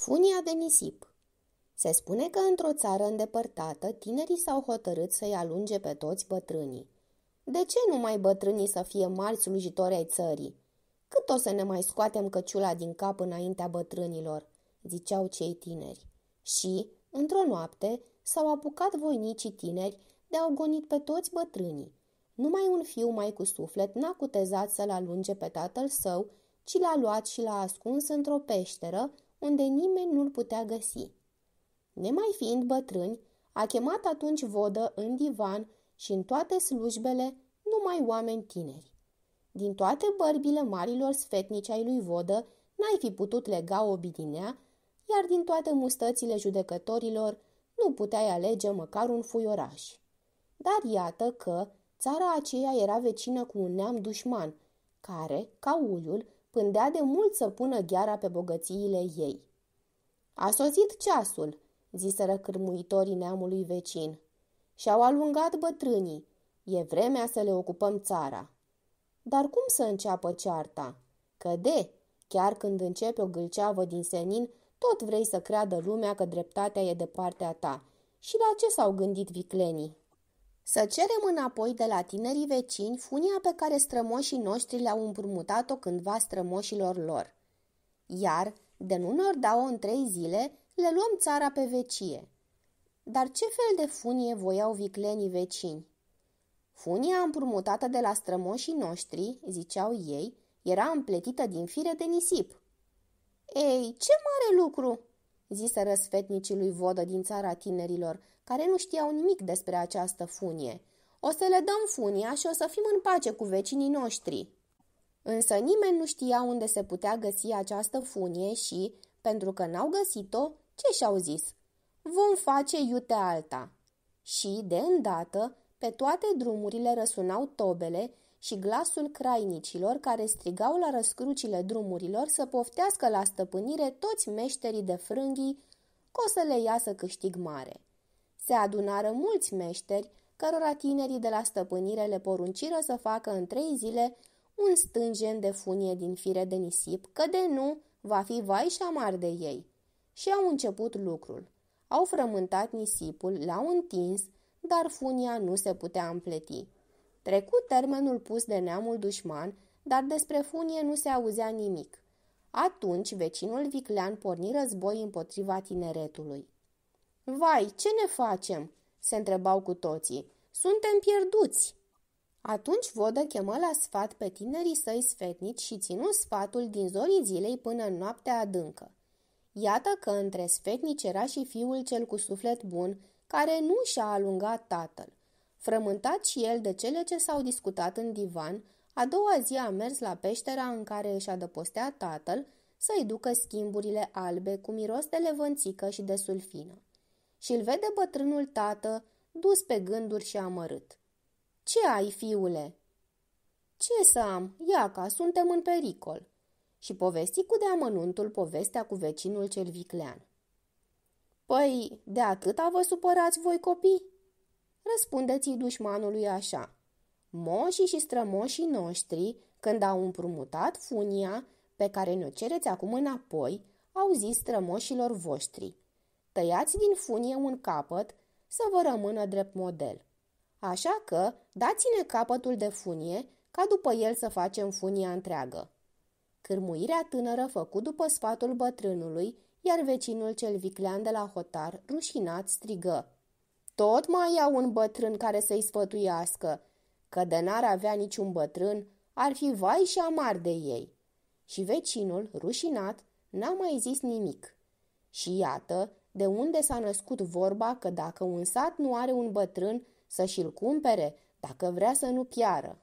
Funia de nisip Se spune că într-o țară îndepărtată, tinerii s-au hotărât să-i alunge pe toți bătrânii. De ce nu mai bătrânii să fie mari slujitori ai țării? Cât o să ne mai scoatem căciula din cap înaintea bătrânilor?" ziceau cei tineri. Și, într-o noapte, s-au apucat voinicii tineri de a gonit pe toți bătrânii. Numai un fiu mai cu suflet n-a cutezat să-l alunge pe tatăl său, ci l-a luat și l-a ascuns într-o peșteră unde nimeni nu-l putea găsi. Nemai fiind bătrâni, a chemat atunci vodă în divan și în toate slujbele numai oameni tineri. Din toate bărbile marilor sfetnici ai lui Vodă n-ai fi putut lega o bidinea, iar din toate mustățile judecătorilor nu puteai alege măcar un fuioraș. Dar iată că țara aceea era vecină cu un neam dușman, care, ca uiul, pândea de mult să pună gheara pe bogățiile ei. A sosit ceasul, ziseră cârmuitorii neamului vecin. Și-au alungat bătrânii. E vremea să le ocupăm țara. Dar cum să înceapă cearta? Că de, chiar când începe o gâlceavă din senin, tot vrei să creadă lumea că dreptatea e de partea ta. Și la ce s-au gândit viclenii? Să cerem înapoi de la tinerii vecini funia pe care strămoșii noștri le-au împrumutat-o cândva strămoșilor lor. Iar, de nu ne da-o în trei zile, le luăm țara pe vecie. Dar ce fel de funie voiau viclenii vecini? Funia împrumutată de la strămoșii noștri, ziceau ei, era împletită din fire de nisip. Ei, ce mare lucru! zise răsfetnicii lui Vodă din țara tinerilor, care nu știau nimic despre această funie. O să le dăm funia și o să fim în pace cu vecinii noștri. Însă nimeni nu știa unde se putea găsi această funie și, pentru că n-au găsit-o, ce și-au zis? Vom face iute alta. Și, de îndată, pe toate drumurile răsunau tobele și glasul crainicilor care strigau la răscrucile drumurilor să poftească la stăpânire toți meșterii de frânghii că o să le iasă câștig mare. Se adunară mulți meșteri, cărora tinerii de la stăpânire le porunciră să facă în trei zile un stânjen de funie din fire de nisip, că de nu va fi vai și amar de ei. Și au început lucrul. Au frământat nisipul, l-au întins, dar funia nu se putea împleti. Trecut termenul pus de neamul dușman, dar despre funie nu se auzea nimic. Atunci, vecinul viclean porni război împotriva tineretului. Vai, ce ne facem?" se întrebau cu toții. Suntem pierduți!" Atunci Vodă chemă la sfat pe tinerii săi sfetnici și ținu sfatul din zorii zilei până în noaptea adâncă. Iată că între sfetnici era și fiul cel cu suflet bun, care nu și-a alungat tatăl. Frământat și el de cele ce s-au discutat în divan, a doua zi a mers la peștera în care își adăpostea tatăl să-i ducă schimburile albe cu miros de levănțică și de sulfină. Și îl vede bătrânul tată, dus pe gânduri și amărât. Ce ai, fiule?" Ce să am? Iaca, suntem în pericol." Și povesti cu deamănuntul povestea cu vecinul cel viclean. Păi, de atât vă supărați voi copii?" Răspundeți-i dușmanului așa. Moșii și strămoșii noștri, când au împrumutat funia pe care ne-o cereți acum înapoi, au zis strămoșilor voștri. Tăiați din funie un capăt să vă rămână drept model. Așa că dați-ne capătul de funie ca după el să facem funia întreagă. Cârmuirea tânără făcut după sfatul bătrânului, iar vecinul cel viclean de la hotar, rușinat, strigă. Tot mai iau un bătrân care să-i sfătuiască, că de n-ar avea niciun bătrân, ar fi vai și amar de ei. Și vecinul, rușinat, n-a mai zis nimic. Și iată de unde s-a născut vorba că dacă un sat nu are un bătrân, să și-l cumpere, dacă vrea să nu piară.